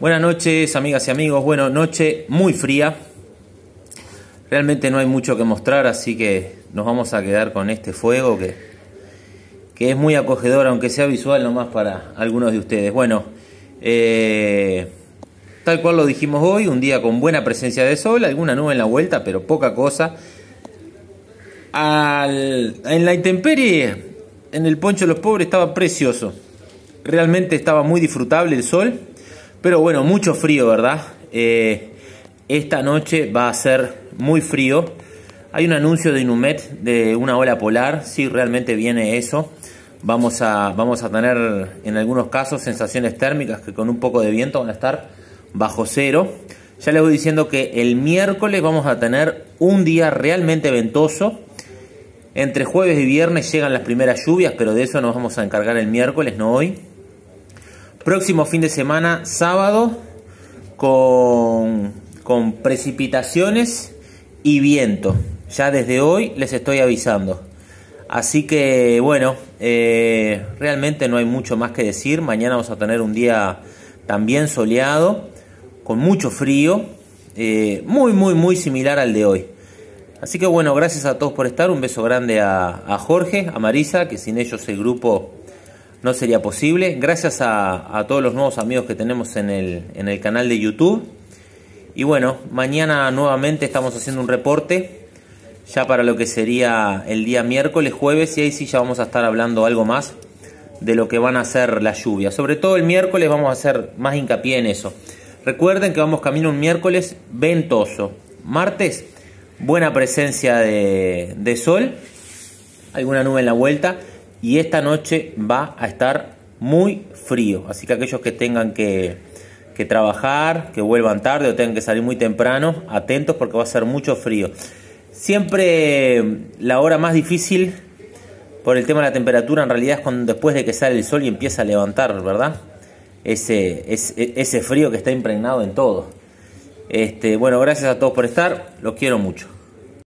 Buenas noches, amigas y amigos. Bueno, noche muy fría. Realmente no hay mucho que mostrar, así que nos vamos a quedar con este fuego que, que es muy acogedor, aunque sea visual nomás para algunos de ustedes. Bueno, eh, tal cual lo dijimos hoy, un día con buena presencia de sol, alguna nube en la vuelta, pero poca cosa. en la intemperie, en el poncho de los pobres, estaba precioso. Realmente estaba muy disfrutable el sol pero bueno, mucho frío, ¿verdad? Eh, esta noche va a ser muy frío. Hay un anuncio de Inumet de una ola polar, si realmente viene eso. Vamos a, vamos a tener en algunos casos sensaciones térmicas que con un poco de viento van a estar bajo cero. Ya les voy diciendo que el miércoles vamos a tener un día realmente ventoso. Entre jueves y viernes llegan las primeras lluvias, pero de eso nos vamos a encargar el miércoles, no hoy. Próximo fin de semana, sábado, con, precipitaciones y viento. Ya desde hoy les estoy avisando. Así que bueno, eh, realmente no hay mucho más que decir. Mañana vamos a tener un día también soleado, con mucho frío, eh, muy, muy, muy similar al de hoy. Así que bueno, gracias a todos por estar. Un beso grande a Jorge, a Marisa, que sin ellos el grupo no sería posible. Gracias a, todos los nuevos amigos que tenemos en el, en el canal de YouTube. Y bueno, mañana nuevamente estamos haciendo un reporte ya para lo que sería el día miércoles, jueves, y ahí sí ya vamos a estar hablando algo más de lo que van a ser las lluvias. Sobre todo el miércoles vamos a hacer más hincapié en eso. Recuerden que vamos camino un miércoles ventoso. Martes, buena presencia de sol, alguna nube en la vuelta y esta noche va a estar muy frío. Así que aquellos que tengan que, trabajar, que vuelvan tarde o tengan que salir muy temprano, atentos porque va a ser mucho frío. Siempre la hora más difícil por el tema de la temperatura en realidad es cuando después de que sale el sol y empieza a levantar, ¿verdad? Ese, e, frío que está impregnado en todo. Este, bueno, gracias a todos por estar, los quiero mucho.